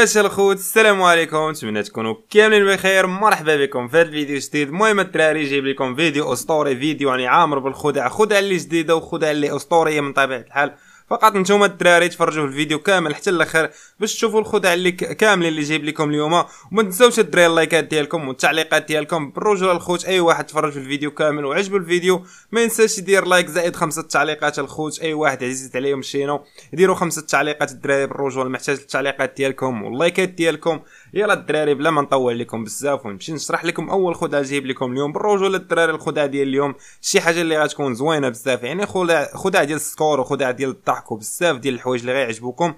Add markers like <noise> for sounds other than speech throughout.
واش الخوت السلام عليكم نتمنى تكونوا كاملين بخير مرحبا بكم في هذا الفيديو جديد المهم الدراري جايب لكم فيديو اسطوري فيديو يعني عامر بالخدع خدع اللي جديده وخدع اللي اسطوريه من طبيعه الحال فقط نتوما الدراري تفرجوا الفيديو كامل حتى الاخر باش تشوفوا الخدع اللي كاملين اللي جايب لكم اليوم وما تنساوش الدراري اللايكات ديالكم والتعليقات ديالكم بالرجوله الخوت اي واحد تفرج في الفيديو كامل وعجبو الفيديو ما ينساش يدير لايك زائد خمسه تعليقات الخوت اي واحد عزيز عليهم الشينو ديروا خمسه تعليقات الدراري بالرجوله محتاج التعليقات ديالكم واللايكات ديالكم يلا الدراري بلا ما نطول لكم بزاف ونمشي نشرح لكم اول خدعه جايب لكم اليوم بالرجوله الدراري الخدعه ديال اليوم شي حاجه اللي غتكون زوينه بزاف يعني خدع خدع ديال السكور وخدع ديال الطاح ضحكوا بزاف ديال الحوايج اللي غيعجبوكم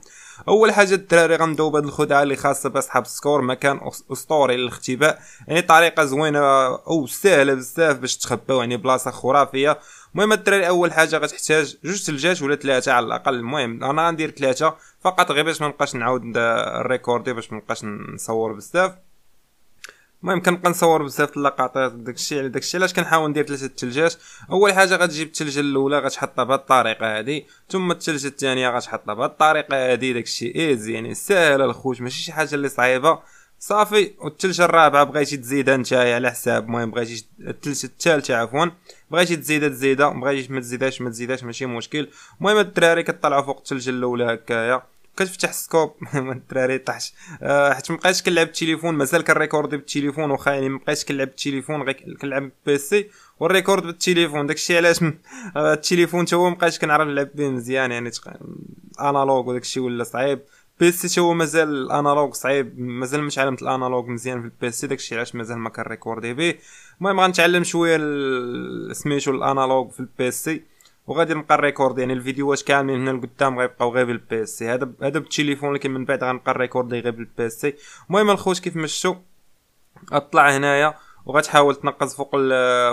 اول حاجه الدراري غنبداو بهاد الخدعه اللي خاصه باصحاب السكور مكان اسطوري للاختباء يعني طريقه زوينه او سهله بزاف باش تخباو يعني بلاصه خرافيه المهم الدراري اول حاجه غتحتاج جوج ثلجات ولا ثلاثه على الاقل المهم انا غندير ثلاثه فقط غير باش ما نبقاش نعاود الريكوردي باش ما نبقاش نصور بزاف المهم كنبقى نصور بزاف اللقطات داكشي على داكشي علاش كنحاول ندير ثلاثه الثلجات اول حاجه غتجيب الثلجه الاولى غتحطها بهاد الطريقه هادي ثم الثلجه الثانيه غتحطها بهاد الطريقه هادي داكشي ايزي يعني ساهله الخوت ماشي شي حاجه اللي صعيبه صافي والثلجه الرابعه بغيتي تزيدها نتايا على حساب المهم بغيتي الثلجه الثالثه عفوا بغيتي تزيدها تزيدها بغيتي ما تزيدهاش ما تزيدهاش ماشي مشكل المهم الدراري كطلعوا فوق الثلجه الاولى هكايا كتفتح سكوب <laughs> الدراري طاحش آه، حيت مابقاش كنلعب بالتليفون مازال كنريكوردي بالتليفون واخا يعني مابقاش كنلعب بالتليفون غير كنلعب بالبيسي والريكورد بالتليفون داكشي علاش <laughs> آه، التليفون تا هو مابقاش كنعرف نلعب به مزيان يعني انالوغ وداكشي ولا صعيب بيسي تا هو مازال الانالوج صعيب مازال مش علمت الانالوج مزيان في البيسي داكشي علاش مازال ما كنريكوردي به المهم غنتعلم شويه سميتو الانالوج في البيسي وغادي نبقى ريكورد يعني الفيديوهات كاملين هنا لقدام غيبقاو غير بالبي اس سي هذا هذا بالتليفون لكن من بعد غنبقى ريكوردي غير بالبي اس سي المهم الخوت كيف ما شفتوا اطلع هنايا وغتحاول تنقز فوق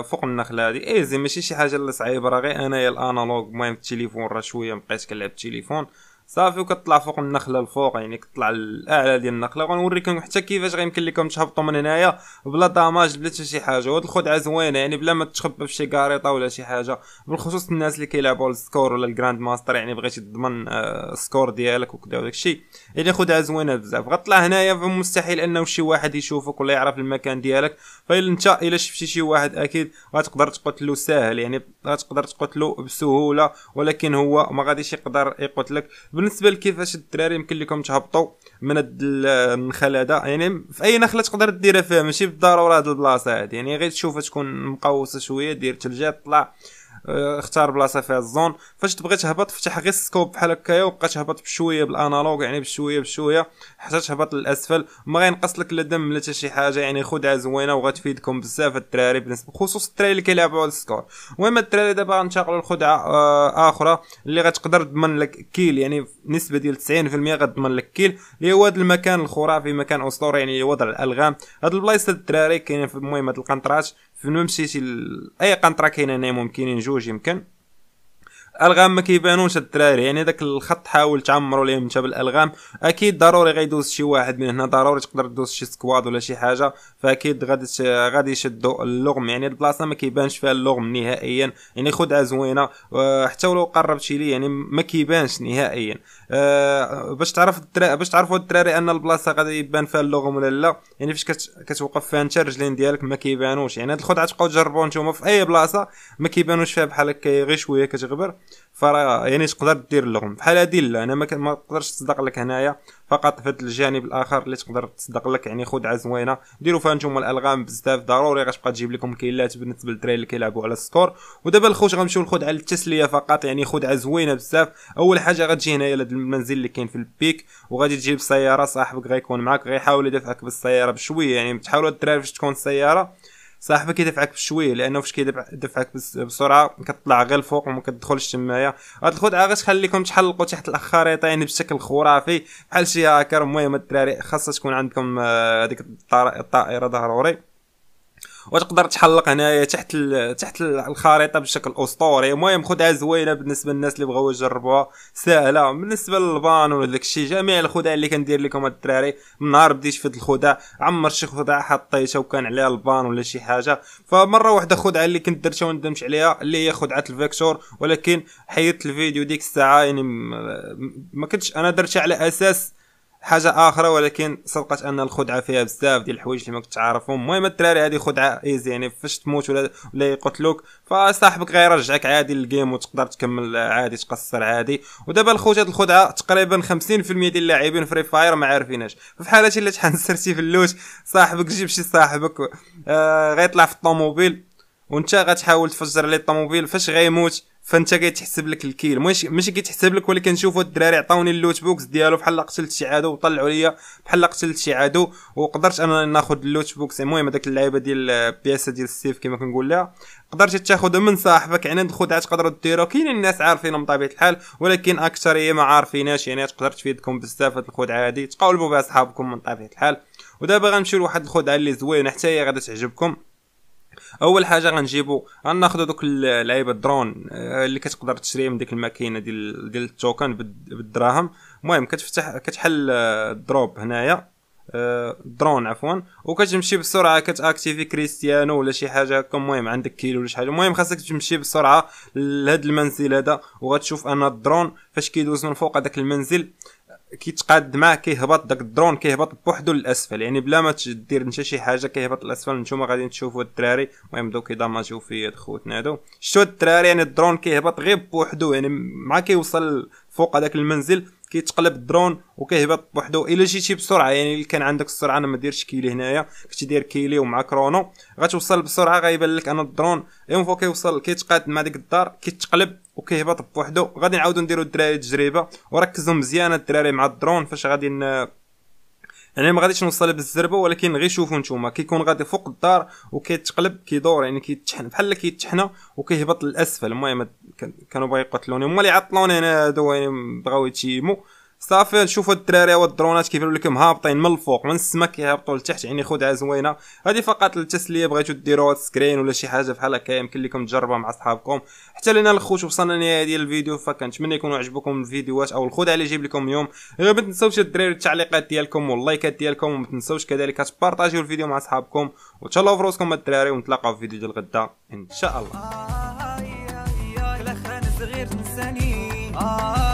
فوق النخله هذه ايزي ماشي شي حاجه اللي صعيبه راه غير انايا الانالوج المهم التليفون راه شويه مبقيت كنلعب التليفون صافي وكتطلع فوق النخله الفوق يعني كتطلع الاعلى ديال النخله وغنوريكم حتى كيفاش غيمكن لكم تهبطوا من هنايا بلا داماج بلا حتى شي حاجه وهاد الخدعه زوينه يعني بلا ما تخبى في شي كاريطه ولا شي حاجه بالخصوص الناس اللي كيلعبوا السكور ولا الجراند ماستر يعني بغيتي تضمن السكور آه، ديالك وكذا وداك الشيء يعني خدعه زوينه بزاف غطلع هنايا فمستحيل انه شي واحد يشوفك ولا يعرف المكان ديالك فإلا انت الا شفتي شي واحد اكيد غتقدر تقتلو ساهل يعني غتقدر تقتلو بسهوله ولكن هو ما غاديش يقدر يقتلك بالنسبه لكيفاش الدراري يمكن لكم تهبطوا من هاد النخل هذا يعني في اي نخله تقدر ديرها فيها ماشي بالضروره هاد البلاصه هادي يعني غير تشوفها تكون مقوسه شويه دير تلجا طلع اختار بلاصه فيها الزون فاش تبغي تهبط فتح غير السكوب بحال هكايا وبقى تهبط بشويه بالانالوج يعني بشويه بشويه حتى تهبط للاسفل ما غينقص لك لا دم لا حتى شي حاجه يعني خدعه زوينه وغتفيدكم بزاف الدراري بالنسبه خصوص الدراري اللي كيلعبوا على السكور المهم الدراري دابا غنتقلوا لخدعه اخرى آه، اللي غتقدر تضمن لك كيل يعني نسبه ديال 90% غتضمن لك كيل اللي هو هذا المكان الخرافي مكان اسطوري يعني وضع الالغام هاد البلايص الدراري كاين المهم هاد القنطرات في نوم سيتي اي قنطره كاينه هنا ممكنين جوج يمكن الغام ما كيبانوش الدراري يعني داك الخط حاول تعمرو ليه انت بالالغام اكيد ضروري غيدوز شي واحد من هنا ضروري تقدر تدوز شي سكواد ولا شي حاجه فاكيد غادي غادي يشدوا اللغم يعني البلاصه ما كيبانش فيها اللغم نهائيا يعني خدعه زوينه آه، حتى ولو قربتي ليه يعني ما كيبانش نهائيا أه باش تعرف الدراري باش تعرفوا الدراري ان البلاصه غادي يبان فيها اللغم ولا لا يعني فاش كتوقف فيها انت الرجلين ديالك ما كيبانوش يعني هاد الخدعه تبقاو تجربوها نتوما في اي بلاصه ما كيبانوش فيها بحال هكا غير شويه كتغبر فراه يعني تقدر دير لهم بحال هادي لا انا ما تقدرش تصدق لك هنايا فقط في الجانب الاخر اللي تقدر تصدق لك يعني خدعه زوينه ديروا فيها نتوما الالغام بزاف ضروري غتبقى تجيب لكم كيلات بالنسبه للدراري اللي كيلعبوا على السكور ودابا الخوت غنمشيو للخدعه للتسليه فقط يعني خدعه زوينه بزاف اول حاجه غتجي هنايا لهاد المنزل اللي كاين في البيك وغادي تجيب سياره صاحبك غيكون معاك غيحاول يدفعك بالسياره بشويه يعني تحاولوا الدراري باش تكون السياره صاحبك كيدفعك بشويه لانه فاش كيدفعك بسرعه كتطلع غير الفوق وما كتدخلش تمايا هاد الخدعه غير تخليكم تحلقوا تحت الخريطه يعني بشكل خرافي بحال شي هاكر المهم الدراري خاصها تكون عندكم آه، هذيك الطائره ضروري وتقدر تحلق هنايا تحت تحت الخريطه بشكل اسطوري المهم خدعه زوينه بالنسبه للناس اللي بغاو يجربوها ساهله بالنسبه للبان ولا الشيء جميع الخدع اللي كندير لكم الدراري من نهار بديت في الخدع عمر شي خدعه حطيتها وكان عليها البان ولا شي حاجه فمره واحده خدعه اللي كنت درتها وندمت عليها اللي هي خدعه الفيكتور ولكن حيدت الفيديو ديك الساعه يعني ما كنتش انا درتها على اساس حاجه اخرى ولكن صدقت ان الخدعه فيها بزاف ديال الحوايج اللي ما كنت عارفهم المهم الدراري هذه خدعه ايزي يعني فاش تموت ولا ولا يقتلوك فصاحبك غيرجعك عادي للجيم وتقدر تكمل عادي تقصر عادي ودابا الخوت هاد الخدعه تقريبا 50% ديال اللاعبين فري فاير ما عارفينهاش ففي حاله الا تحنسرتي في اللوت صاحبك جيب شي صاحبك آه غيطلع في الطوموبيل وانت غتحاول تفجر عليه الطوموبيل فاش غيموت فانت كيتحسب لك الكيل ماشي كيتحسب لك ولكن شوفوا الدراري عطاوني اللوت بوكس ديالو بحال قتلت شي عدو وطلعوا ليا بحال قتلت شي عدو وقدرت انا ناخذ اللوت بوكس المهم هذاك اللعيبه ديال البياسه ديال السيف كما كنقول لها قدرت تاخذها من صاحبك عند خدعه تقدروا ديروا كاينين الناس عارفينهم بطبيعه الحال ولكن اكثريه ما عارفيناش يعني تقدر تفيدكم بزاف هاد الخدعه هادي تقاولوا بها صحابكم من طبيعه الحال ودابا غنمشيو لواحد الخدعه اللي زوينه حتى هي غادي تعجبكم اول حاجه غنجيبو غناخذ دوك اللعيبه الدرون آه، اللي كتقدر تشري من ديك الماكينه ديال ديال التوكن بالدراهم المهم كتفتح كتحل آه، الدروب هنايا درون آه، عفوا وكتمشي بسرعه كتاكتيفي كريستيانو ولا شي حاجه هكا المهم عندك كيلو ولا شي حاجه المهم خاصك تمشي بسرعه لهاد المنزل هذا وغتشوف ان الدرون فاش كيدوز من فوق هذاك المنزل كيتقاد معاه كيهبط داك الدرون كيهبط بوحدو للاسفل يعني بلا ما دير انت شي حاجه كيهبط للاسفل نتوما غادي تشوفوا الدراري المهم دوك يداماجيو في خوتنا هادو شتو الدراري يعني الدرون كيهبط غير بوحدو يعني مع كيوصل فوق هذاك المنزل كيتقلب الدرون وكيهبط بوحدو الا جيتي بسرعه يعني اللي كان عندك السرعه انا ما ديرش كيلي هنايا كنت داير كيلي ومع كرونو غتوصل بسرعه غيبان لك انا الدرون اون فوا كيوصل كيتقاد مع ديك الدار كيتقلب وكيهبط بوحدو غادي نعاودو نديرو الدراري تجربه وركزو مزيان الدراري مع الدرون فاش غادي يعني ما غاديش نوصل بالزربه ولكن غير شوفوا نتوما كيكون غادي فوق الدار وكيتقلب كيدور يعني كيتشحن بحال كيتشحن وكيهبط للاسفل المهم كانوا باغي يقتلوني هما اللي عطلوني انا هادو يعني بغاو يتيمو صافي نشوفوا الدراري والدرونات كيبانوا لكم هابطين من الفوق من السما كيهبطوا لتحت يعني خدعه زوينه هذه فقط للتسليه بغيتو ديروا سكرين ولا شي حاجه بحال هكا يمكن لكم تجربوها مع صحابكم حتى لنا الخوت وصلنا لنهايه ديال الفيديو فكنتمنى يكونوا عجبكم الفيديوهات او الخدعه اللي جيب لكم اليوم غير ما تنساوش الدراري التعليقات ديالكم واللايكات ديالكم وما تنساوش كذلك تبارطاجيو الفيديو مع صحابكم وتهلاو في راسكم الدراري ونتلاقاو في فيديو ديال غدا ان شاء الله